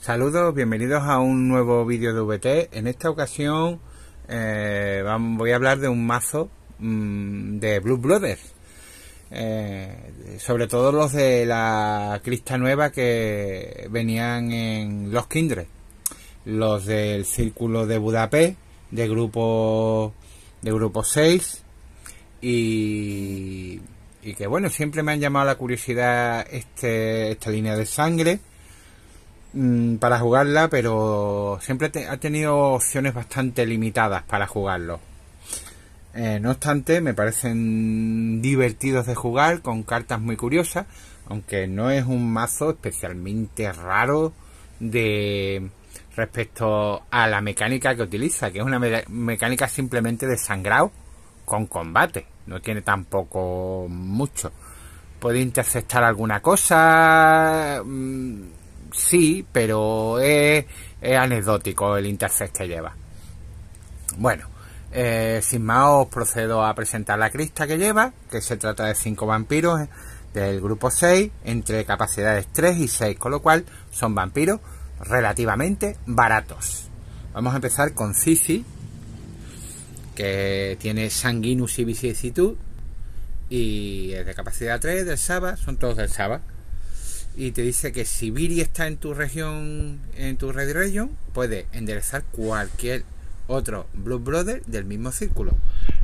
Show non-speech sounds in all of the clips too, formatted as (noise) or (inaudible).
Saludos, bienvenidos a un nuevo vídeo de VT. En esta ocasión eh, voy a hablar de un mazo mm, de Blue Brothers. Eh, sobre todo los de la crista nueva que venían en los Kindred. Los del Círculo de Budapest, de grupo, de grupo 6. Y y que bueno, siempre me han llamado la curiosidad este, esta línea de sangre Mm, para jugarla, pero siempre ha tenido opciones bastante limitadas para jugarlo. Eh, no obstante, me parecen divertidos de jugar, con cartas muy curiosas, aunque no es un mazo especialmente raro de respecto a la mecánica que utiliza, que es una mecánica simplemente de sangrado con combate, no tiene tampoco mucho. Puede interceptar alguna cosa, mm, sí, pero es, anecdótico el interfaz que lleva. Bueno, eh, sin más os procedo a presentar la crista que lleva, que se trata de 5 vampiros del grupo 6, entre capacidades 3 y 6, con lo cual son vampiros relativamente baratos. Vamos a empezar con Sisi, que tiene Sanguinus y Vicisitud, y es de capacidad 3 del Saba, son todos del Saba y te dice que si Viri está en tu región, en tu red region, puedes enderezar cualquier otro Blue Brother del mismo círculo.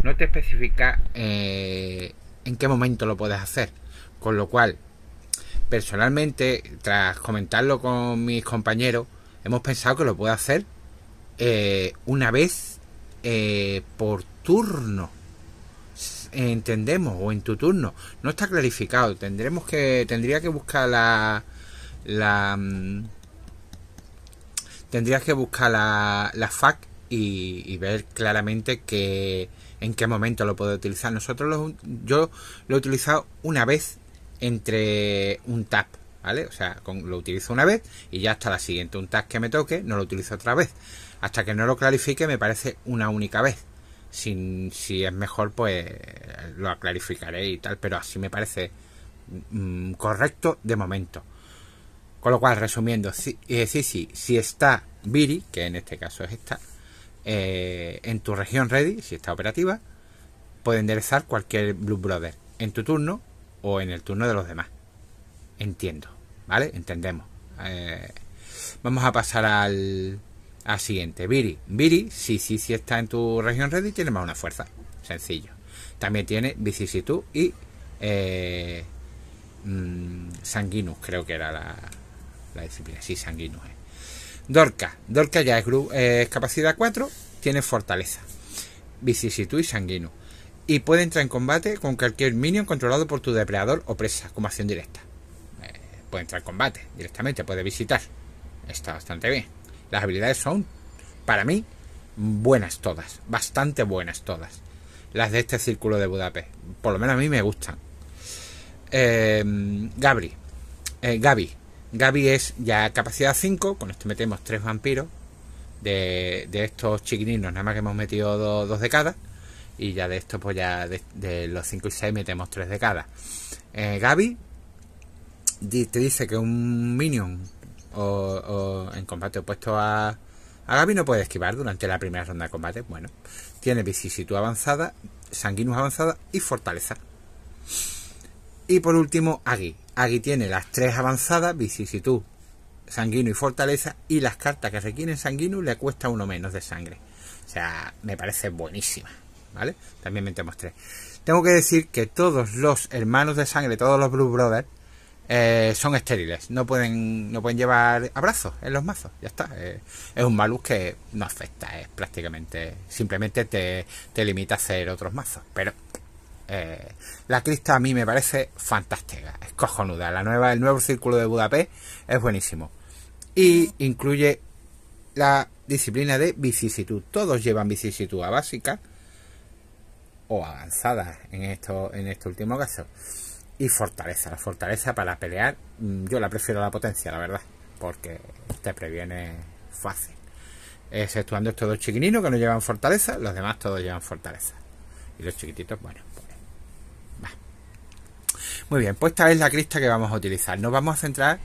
No te especifica eh, en qué momento lo puedes hacer. Con lo cual, personalmente, tras comentarlo con mis compañeros, hemos pensado que lo puedo hacer eh, una vez eh, por turno entendemos o en tu turno. No está clarificado. Tendremos que tendría que buscar la la mm, tendrías que buscar la, la FAC y, ver claramente que, en qué momento lo puedo utilizar. Nosotros lo, yo lo he utilizado una vez entre un tap, ¿vale? O sea, lo utilizo una vez y ya hasta la siguiente. Un tap que me toque, no lo utilizo otra vez. Hasta que no lo clarifique me parece una única vez. Si, si es mejor, pues lo clarificaré y tal, pero así me parece mm, correcto de momento. Con lo cual, resumiendo, si, eh, sí sí está Viri, que en este caso es esta, eh, en tu región ready, si está operativa, puede enderezar cualquier Blue Brother en tu turno o en el turno de los demás. Entiendo, ¿vale? Entendemos. Eh, vamos a pasar al, a siguiente. Viri. Viri, si sí, está en tu región y tiene más una fuerza. Sencillo. También tiene vicisitud y eh, mm, sanguinus, creo que era la, disciplina. Sí, sanguinus. Eh. Dorca. Dorca ya es, eh, capacidad 4, tiene fortaleza, vicisitud y sanguinus. Y puede entrar en combate con cualquier minion controlado por tu depredador o presa, como acción directa. Eh, puede entrar en combate directamente, puede visitar. Está bastante bien. Las habilidades son, para mí, buenas todas, bastante buenas todas. Las de este círculo de Budapest. Por lo menos a mí me gustan. Eh, Gabri. Eh, Gabi. Gabi es ya capacidad 5. Con esto metemos 3 vampiros. De, estos chiquininos, nada más que hemos metido 2 de cada. Y ya de esto, pues ya de, los 5 y 6 metemos 3 de cada. Gabi te dice que un minion o, en combate opuesto a, Gabi no puede esquivar durante la primera ronda de combate. Bueno, tiene vicisitud avanzada, sanguinus avanzada y fortaleza. Y por último, Agi Agi tiene las tres avanzadas, vicisitud, sanguinus y fortaleza. Y las cartas que requieren sanguinus le cuesta uno menos de sangre. O sea, me parece buenísima. ¿Vale? También metemos tres. Tengo que decir que todos los hermanos de sangre, todos los Blue Brothers, eh, son estériles, no pueden, no pueden llevar abrazos en los mazos, ya está. Eh, es un malus que no afecta, es prácticamente, simplemente te, limita a hacer otros mazos. Pero eh, la crista a mí me parece fantástica, es cojonuda. La nueva, el nuevo círculo de Budapest es buenísimo. Y incluye la disciplina de vicisitud. Todos llevan vicisitud a básica o avanzada en, esto, en este último caso y fortaleza. La fortaleza para pelear, mm, yo la prefiero a la potencia, la verdad, porque te previene fácil. Exceptuando estos dos chiquininos que no llevan fortaleza, los demás todos llevan fortaleza. Y los chiquititos, bueno, pues, Muy bien, pues esta es la crista que vamos a utilizar. Nos vamos a centrar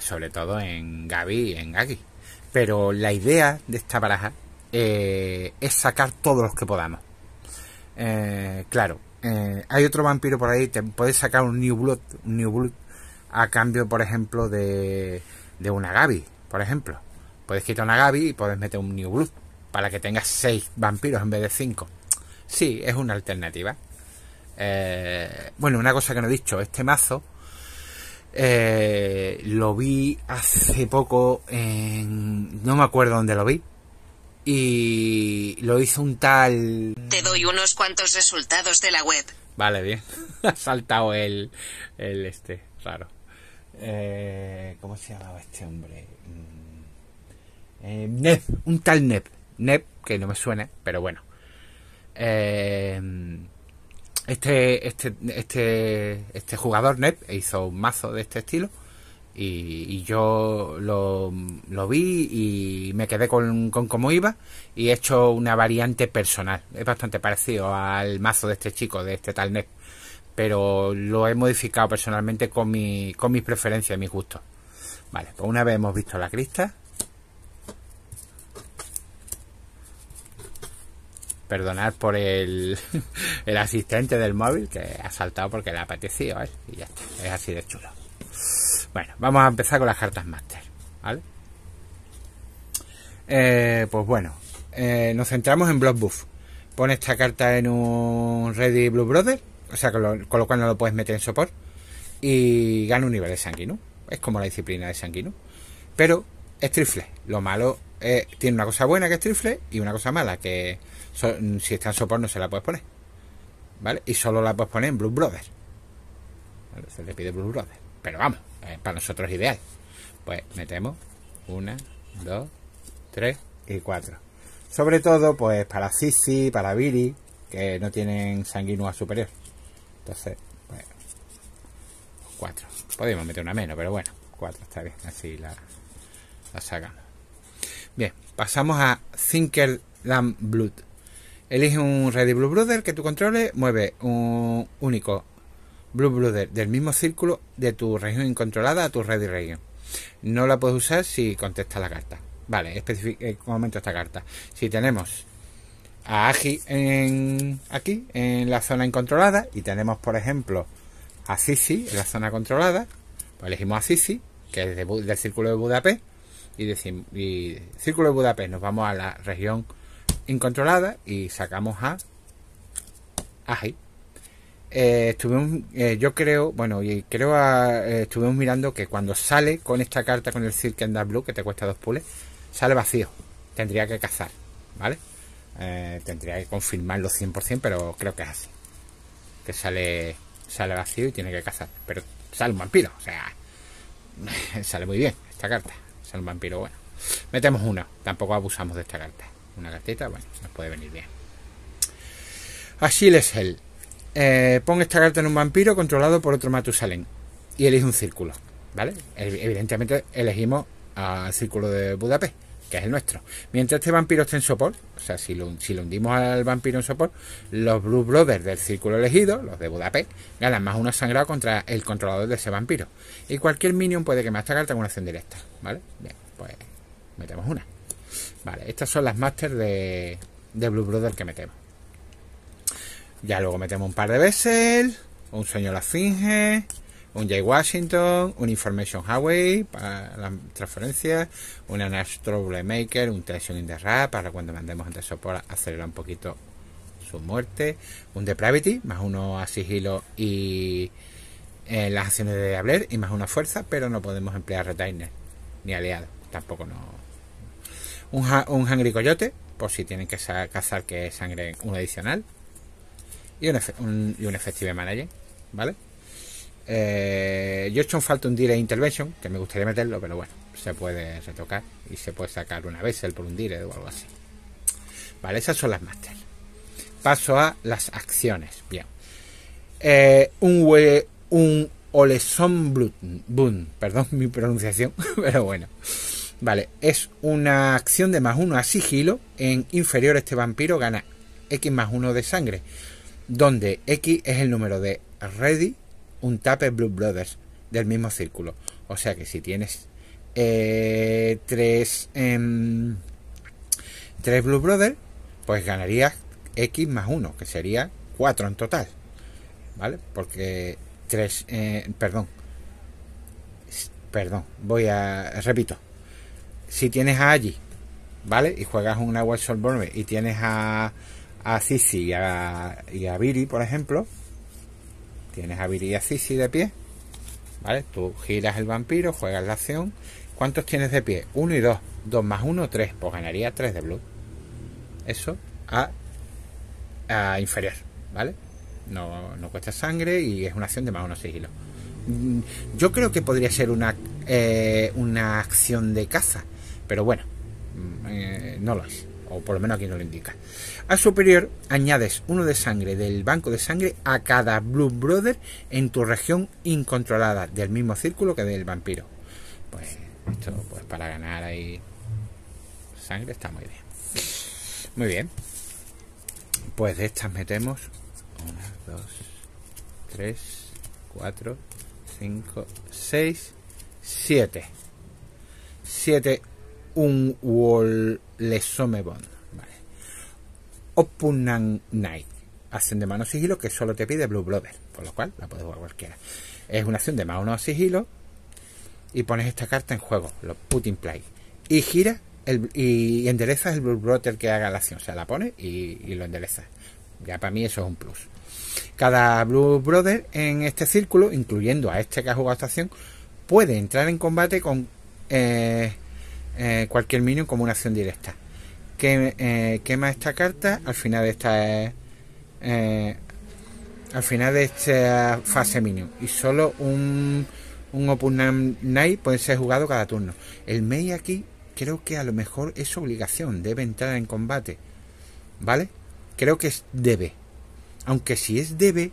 sobre todo en Gaby y en Gaki Pero la idea de esta baraja eh, es sacar todos los que podamos. Eh, claro, eh, hay otro vampiro por ahí, te puedes sacar un New Blood, un New Blood a cambio, por ejemplo, de, una Gabi, por ejemplo. Puedes quitar una Gabi y puedes meter un New Blood para que tengas 6 vampiros en vez de 5. Sí, es una alternativa. Eh, bueno, una cosa que no he dicho, este mazo eh, lo vi hace poco en... No me acuerdo dónde lo vi, y lo hizo un tal... Te doy unos cuantos resultados de la web. Vale, bien. (laughs) ha saltado el, el este, raro. Eh, ¿Cómo se llamaba este hombre? Mm. Eh, un tal Neb. Neb, que no me suena, pero bueno. Eh, este, este, este, este jugador Neb hizo un mazo de este estilo. Y, yo lo, vi y me quedé con, cómo iba y he hecho una variante personal. Es bastante parecido al mazo de este chico, de este tal Nep, pero lo he modificado personalmente con, mi, con mis preferencias mis gustos. Vale, pues una vez hemos visto la crista. Perdonad por el, (laughs) el asistente del móvil que ha saltado porque le ha apetecido, ¿eh? Y ya está, es así de chulo. Bueno, vamos a empezar con las cartas máster, ¿vale? Eh, pues bueno, eh, nos centramos en Blood Buff. Pone esta carta en un Ready Blue Brother, o sea, con lo, cual no lo puedes meter en sopor, y gana un nivel de sanguino. Es como la disciplina de sanguino. Pero es trifle. Lo malo tiene una cosa buena que es trifle y una cosa mala que si está en sopor no se la puedes poner. ¿Vale? Y solo la puedes poner en Blue Brother. Se le pide Blue Brother. Pero vamos, eh, para nosotros ideal. Pues metemos una, dos, tres y cuatro. Sobre todo, pues para Sisi, para Viri, que no tienen sanguinua superior. Entonces, pues, cuatro. Podemos meter una menos, pero bueno, cuatro está bien. Así la, la sacamos. Bien, pasamos a Thinker Lamb Blood. Elige un Ready Blue Brother que tú controles, mueve un único Blue Brother del mismo círculo de tu región incontrolada a tu red y región. No la puedes usar si contesta la carta. Vale, este momento esta carta. Si tenemos a Agi en, aquí, en la zona incontrolada, y tenemos, por ejemplo, a Sisi en la zona controlada, pues elegimos a Sisi, que es del círculo de Budapest, y, decimos, círculo de Budapest nos vamos a la región incontrolada y sacamos a Agi. Eh, eh, yo creo, bueno, y creo ah, eh, estuvimos mirando que cuando sale con esta carta con el Cirque and Blue, que te cuesta dos pules, sale vacío. Tendría que cazar, ¿vale? tendría que confirmarlo 100%, pero creo que es así. Que sale, sale vacío y tiene que cazar. Pero sale un vampiro, o sea, (laughs) sale muy bien esta carta. Sale un vampiro, bueno. Metemos una, tampoco abusamos de esta carta. Una cartita, bueno, nos puede venir bien. Así es el eh, pon esta carta en un vampiro controlado por otro Matusalén. Y elige un círculo, ¿vale? Evidentemente elegimos al círculo de Budapest, que es el nuestro. Mientras este vampiro esté en Sopor, o sea, si lo, hundimos al vampiro en Sopor, los Blue Brothers del círculo elegido, los de Budapest, ganan más una sangrado contra el controlador de ese vampiro. Y cualquier minion puede quemar esta carta con una acción directa, ¿vale? Bien, pues metemos una. Vale, estas son las masters de, de Blue Brothers que metemos. Ya luego metemos un par de Bessel, un sueño la Finge, un Jay Washington, un Information Highway para las transferencias, un Nash Maker un Tension in the Rap para cuando mandemos ante para acelerar un poquito su muerte, un Depravity, más uno a sigilo y eh, las acciones de Abler y más una fuerza, pero no podemos emplear retainer ni aliado, tampoco no. Un, un Hungry Coyote, por si tienen que cazar que es sangre un adicional, y un, efectivo de Manager, ¿vale? Eh, yo he hecho un falta un Direct Intervention, que me gustaría meterlo, pero bueno, se puede retocar y se puede sacar una vez el por un Direct o algo así. Vale, esas son las Master. Paso a las acciones. Bien. Eh, un, Oleson un perdón mi pronunciación, (laughs) pero bueno. Vale, es una acción de más uno a sigilo. En inferior este vampiro gana X más uno de sangre donde X es el número de Ready, un tape Blue Brothers del mismo círculo. O sea que si tienes 3 eh, em, tres, Blue Brothers, pues ganarías X más 1, que sería 4 en total. ¿Vale? Porque 3, eh, perdón, perdón, voy a, repito, si tienes a allí, ¿vale? Y juegas un Wild Soul y tienes a a Sisi y a, por ejemplo, tienes a Viri y a Sisi de pie, ¿vale? Tú giras el vampiro, juegas la acción. ¿Cuántos tienes de pie? Uno y dos. Dos más uno, tres. Pues ganaría tres de blue. Eso a, inferior, ¿vale? No, cuesta sangre y es una acción de más menos sigilo. Mm, yo creo que podría ser una, eh, una acción de caza, pero bueno, mm, eh, no lo es o por lo menos aquí no lo indica. Al superior añades uno de sangre del banco de sangre a cada Blue Brother en tu región incontrolada, del mismo círculo que del vampiro. Pues esto, pues, para ganar ahí sangre está muy bien. Muy bien. Pues de estas metemos 1, 2, 3, 4, 5, 6, 7. 7 un wall le Bond. Vale. Knight. Acción de mano sigilo que solo te pide Blue Brother. Por lo cual la puedes jugar cualquiera. Es una acción de mano sigilo. Y pones esta carta en juego. Lo put in play. Y gira y enderezas el Blue Brother que haga la acción. O sea, la pones y, lo enderezas. Ya para mí eso es un plus. Cada Blue Brother en este círculo, incluyendo a este que ha jugado esta acción, puede entrar en combate con eh, eh, cualquier minion como una acción directa. Que, eh, quema esta carta al final de esta eh, al final de esta fase minion. Y solo un, un Opponent Knight puede ser jugado cada turno. El Mei aquí creo que a lo mejor es obligación, debe entrar en combate. ¿Vale? Creo que es debe. Aunque si es debe,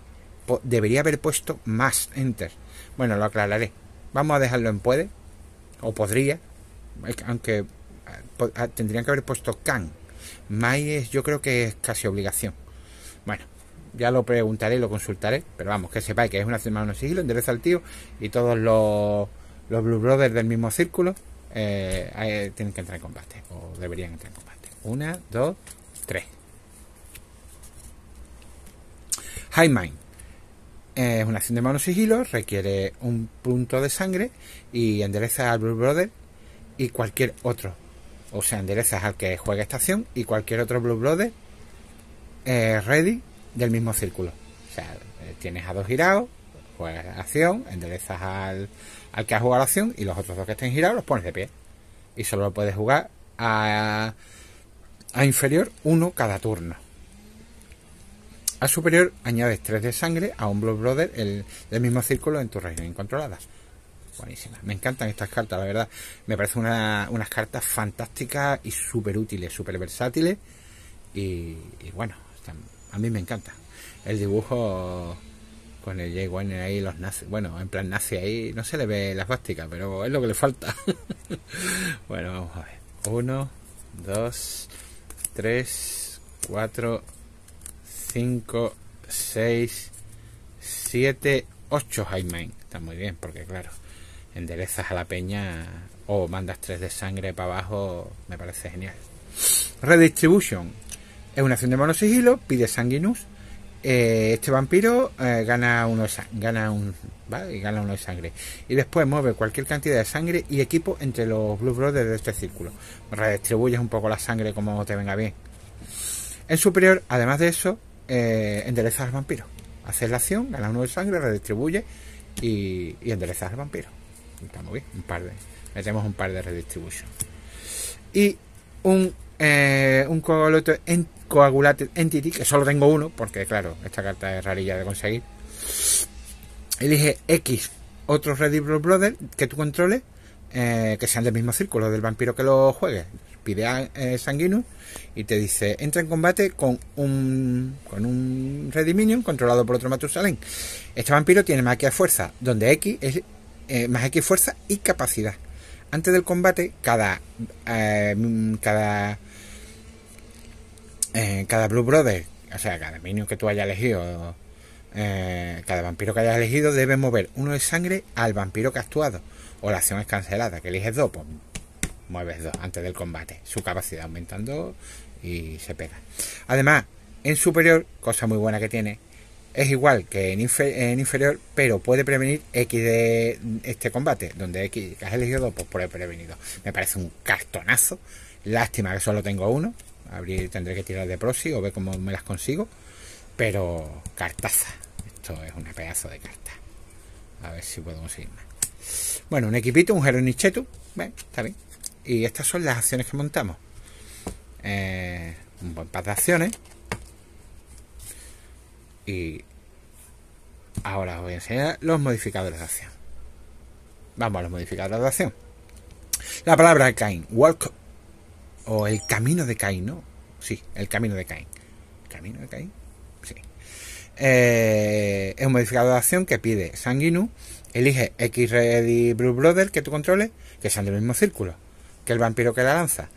debería haber puesto más enter. Bueno, lo aclararé. Vamos a dejarlo en puede. O podría, eh, aunque eh, ah, tendrían que haber puesto can. May yo creo que es casi obligación. Bueno, ya lo preguntaré y lo consultaré, pero vamos, que sepáis que es una acción de sigilo, endereza al tío y todos los, los Blue Brothers del mismo círculo eh, tienen que entrar en combate, o deberían entrar en combate. Una, 2, 3 High Mind. Es una acción de manos sigilo, requiere un punto de sangre y endereza al Blue Brother y cualquier otro. O sea, enderezas al que juega estación y cualquier otro Blue Brother eh, ready del mismo círculo. O sea, eh, tienes a dos girados, juegas acción, enderezas al, al que ha jugado la acción y los otros dos que estén girados los pones de pie. Y solo puedes jugar a, a inferior uno cada turno. A superior añades tres de sangre a un blue Brother el, del mismo círculo en tu región incontrolada. Buenísima. Me encantan estas cartas, la verdad. Me parecen unas cartas fantásticas y súper útiles, súper versátiles. Y, bueno, a mí me encanta. El dibujo con el Jay Warner ahí, los nace bueno, en plan nace ahí, no se le ve las básticas, pero es lo que le falta. (laughs) bueno, vamos a ver. Uno, dos, tres, cuatro, cinco, seis, siete, ocho Jaime. Está muy bien, porque claro, enderezas a la peña o mandas tres de sangre para abajo, me parece genial. Redistribution. Es una acción de monosigilo, pide sanguinus. Eh, este vampiro eh, gana uno gana un gana uno de sangre y después mueve cualquier cantidad de sangre y equipo entre los Blue Brothers de este círculo. Redistribuyes un poco la sangre como te venga bien. En superior, además de eso, eh, enderezas al vampiro. Haces la acción, gana uno de sangre, redistribuye y, y enderezas al vampiro un par de, metemos un par de redistribution. Y un, eh, un coagulator en, entity, que solo tengo uno, porque claro, esta carta es rarilla de conseguir. Elige X, otro redible Brother que tú controles, eh, que sean del mismo círculo del vampiro que lo juegue. Pide a eh, Sanguinus y te dice, entra en combate con un, con un Rediminion controlado por otro Matusalén. Este vampiro tiene maquia de fuerza, donde X es eh, más X fuerza y capacidad. Antes del combate, cada, eh, mm, cada, eh, cada Blue Brother, o sea, cada minion que tú hayas elegido, cada vampiro que hayas elegido, debe mover uno de sangre al vampiro que ha actuado. O la acción es cancelada, que eliges dos, pues mueves dos antes del combate. Su capacidad aumentando y se pega. Además, en superior, cosa muy buena que tiene, es igual que en, inferior, pero puede prevenir X de este combate, donde X que has elegido, pues puede prevenido. Me parece un cartonazo. Lástima que solo tengo uno. Abrir, tendré que tirar de proxy o ver cómo me las consigo. Pero cartaza. Esto es una pedazo de carta. A ver si puedo conseguir más. Bueno, un equipito, un Geronichetu. Bueno, está bien. Y estas son las acciones que montamos. Eh, un buen par de acciones y ahora os voy a enseñar los modificadores de acción. Vamos a los modificadores de acción. La palabra Cain, walk, o el camino de Cain, ¿no? Sí, el camino de Cain. camino de Cain? Sí. Eh, es un modificador de acción que pide Sanguinu, elige X Ready Blue Brother que tú controles, que sean del mismo círculo que el vampiro que la lanza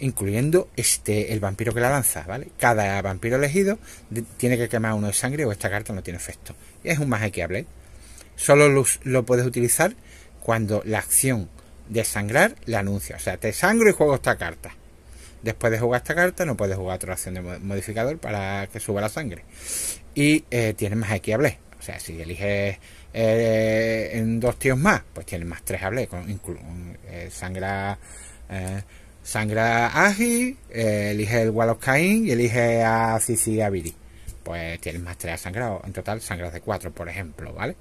incluyendo este el vampiro que la lanza, ¿vale? Cada vampiro elegido tiene que quemar uno de sangre o esta carta no tiene efecto. Es un más equiable Solo lo, puedes utilizar cuando la acción de sangrar la anuncia. O sea, te sangro y juego esta carta. Después de jugar esta carta no puedes jugar otra acción de modificador para que suba la sangre. Y eh, tiene más hackeable. O sea, si eliges eh, en dos tíos más, pues tiene más tres hables eh, sangra Sangra Agi, elige el Wall of Cain y elige a Sisi Abiri. Pues tienes más 3 sangrado En total, sangras de 4, por ejemplo, ¿vale?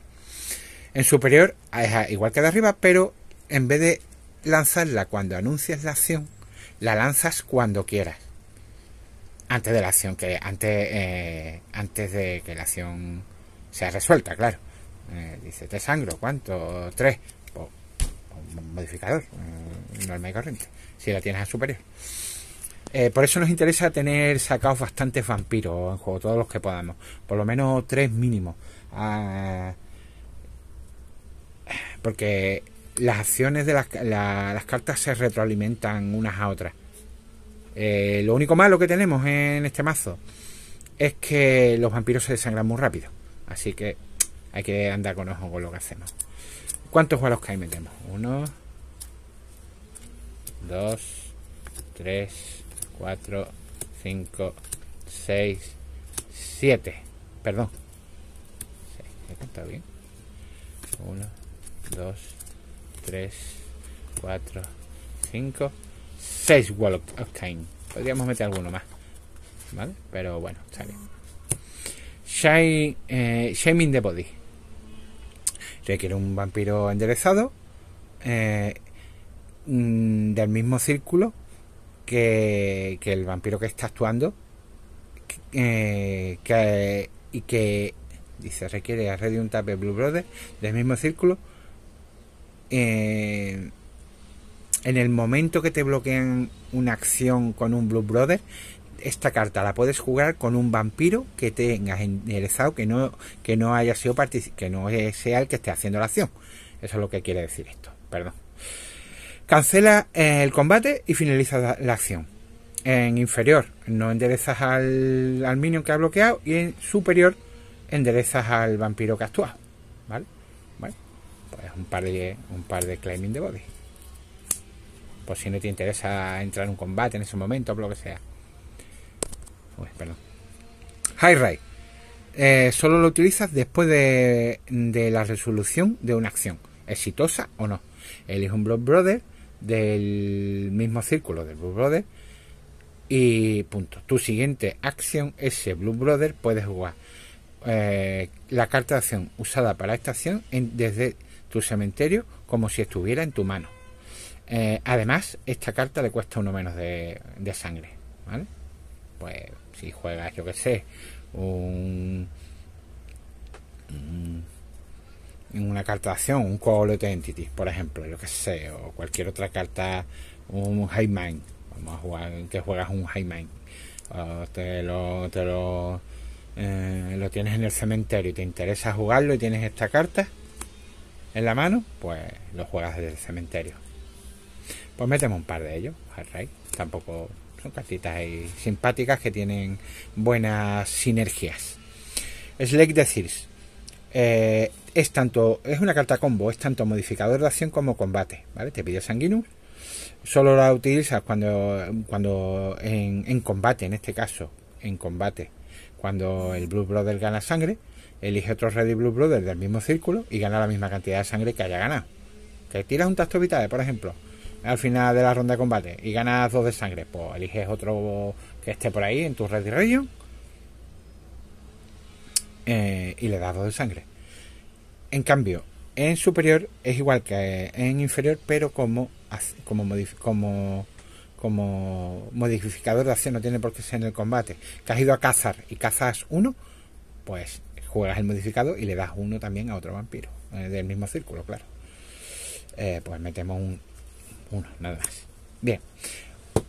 En superior es igual que de arriba, pero en vez de lanzarla cuando anuncias la acción, la lanzas cuando quieras. Antes de la acción, que antes, eh, antes de que la acción sea resuelta, claro. Eh, dice, te sangro, ¿cuánto? 3. un modificador, mm, normal y corriente si la tienes a superior. Eh, por eso nos interesa tener sacados bastantes vampiros en juego, todos los que podamos. Por lo menos tres mínimos. Ah, porque las acciones de las, cartas se retroalimentan unas a otras. Eh, lo único malo que tenemos en este mazo es que los vampiros se desangran muy rápido. Así que hay que andar con ojo con lo que hacemos. ¿Cuántos balos que ahí metemos? Uno, 2, 3, 4, 5, 6, 7. Perdón. ¿He contado bien? 1, 2, 3, 4, 5, 6 wall of time Podríamos meter alguno más. ¿Vale? Pero bueno, está bien. eh, Shaming the Body. Requiere un vampiro enderezado. Eh, Mm, del mismo círculo que, el vampiro que está actuando eh, y que dice requiere a un tape Blue Brother del mismo círculo eh, en el momento que te bloquean una acción con un Blue Brother esta carta la puedes jugar con un vampiro que tengas enderezado que no que no haya sido que no sea el que esté haciendo la acción eso es lo que quiere decir esto perdón Cancela eh, el combate y finaliza la, acción. En inferior no enderezas al, al minion que ha bloqueado y en superior enderezas al vampiro que ha ¿Vale? pues un par de, un par de claiming de body. Por si no te interesa entrar en un combate en ese momento o lo que sea. Uy, perdón. High Ray. Eh, solo lo utilizas después de, de la resolución de una acción, exitosa o no. Elige un Blood Brother del mismo círculo del Blue Brother y punto. Tu siguiente acción ese Blue Brother puedes jugar eh, la carta de acción usada para esta acción desde tu cementerio como si estuviera en tu mano. Eh, además, esta carta le cuesta uno menos de, sangre. ¿vale? Pues si juegas, yo que sé, un en una carta de acción, un of Entity, por ejemplo, lo que sé, o cualquier otra carta, un High Mind, vamos a jugar que juegas un High o te lo, te eh, lo, tienes en el cementerio y te interesa jugarlo y tienes esta carta en la mano, pues lo juegas desde el cementerio. Pues metemos un par de ellos, tampoco son cartitas simpáticas que tienen buenas sinergias. Slake the Thieves. Eh, es tanto, es una carta combo, es tanto modificador de acción como combate, ¿vale? Te pide sanguíneo, solo la utilizas cuando, cuando en, combate, en este caso, en combate, cuando el Blue Brother gana sangre, elige otro Ready Blue Brother del mismo círculo y gana la misma cantidad de sangre que haya ganado. Que tiras un tacto vital, por ejemplo, al final de la ronda de combate y ganas dos de sangre, pues eliges otro que esté por ahí en tu Ready Region eh, y le das dos de sangre en cambio, en superior es igual que en inferior, pero como, como, como, como modificador de acción, no tiene por qué ser en el combate. Que has ido a cazar y cazas uno, pues juegas el modificado y le das uno también a otro vampiro, eh, del mismo círculo, claro. Eh, pues metemos un, uno, nada más. Bien,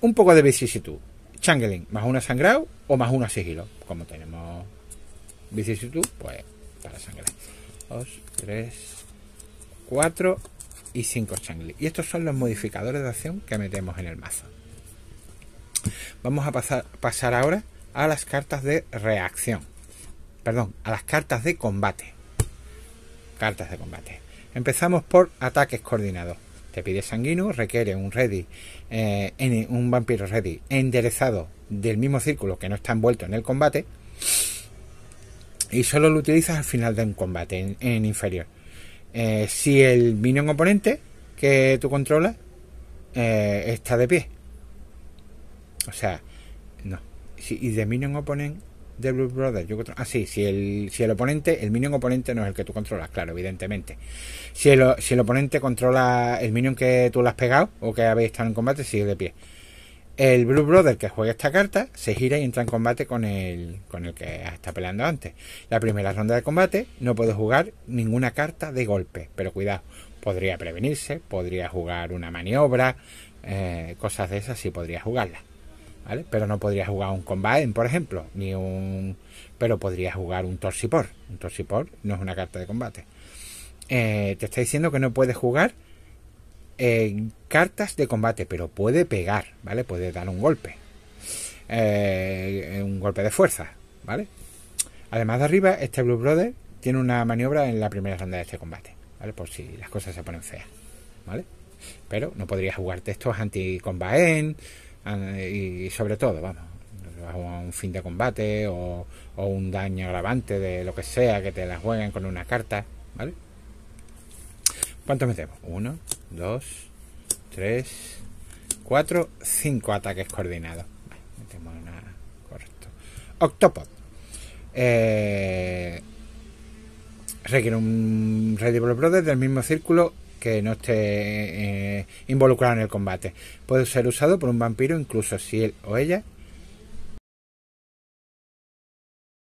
un poco de vicisitud. Changeling, más uno a sangrado o más uno a sigilo. Como tenemos vicisitud, pues para sangrar. 2, 3, 4 y 5 Changli. Y estos son los modificadores de acción que metemos en el mazo. Vamos a pasar, pasar ahora a las cartas de reacción. Perdón, a las cartas de combate. Cartas de combate. Empezamos por ataques coordinados. Te pide sanguíneo, requiere un ready, eh, un vampiro ready enderezado del mismo círculo que no está envuelto en el combate y solo lo utilizas al final de un combate en, inferior. Eh, si el minion oponente que tú controlas eh, está de pie. O sea, no. Si, y de minion oponente de Blue Brother ah, sí, si el, si el oponente, el minion oponente no es el que tú controlas, claro, evidentemente. Si el, si el oponente controla el minion que tú le has pegado o que habéis estado en combate, sigue de pie. El Blue Brother que juega esta carta se gira y entra en combate con el, con el que está peleando antes. La primera ronda de combate no puede jugar ninguna carta de golpe, pero cuidado, podría prevenirse, podría jugar una maniobra, eh, cosas de esas sí podría jugarla... ¿Vale? Pero no podría jugar un combate, por ejemplo, ni un. Pero podría jugar un Torsipor. Un Torsipor no es una carta de combate. Eh, te está diciendo que no puedes jugar en cartas de combate, pero puede pegar, ¿vale? Puede dar un golpe. Eh, un golpe de fuerza, ¿vale? Además de arriba, este Blue Brother tiene una maniobra en la primera ronda de este combate, ¿vale? Por si las cosas se ponen feas, ¿vale? Pero no podrías jugar estos anti-combaen y sobre todo, vamos, un fin de combate o, o un daño agravante de lo que sea que te la jueguen con una carta, ¿vale? ¿Cuántos metemos? 1, 2, 3, 4, 5 ataques coordinados. metemos una. Correcto. Octopod. Eh, requiere un Ready Brother del mismo círculo que no esté eh, involucrado en el combate. Puede ser usado por un vampiro incluso si él o ella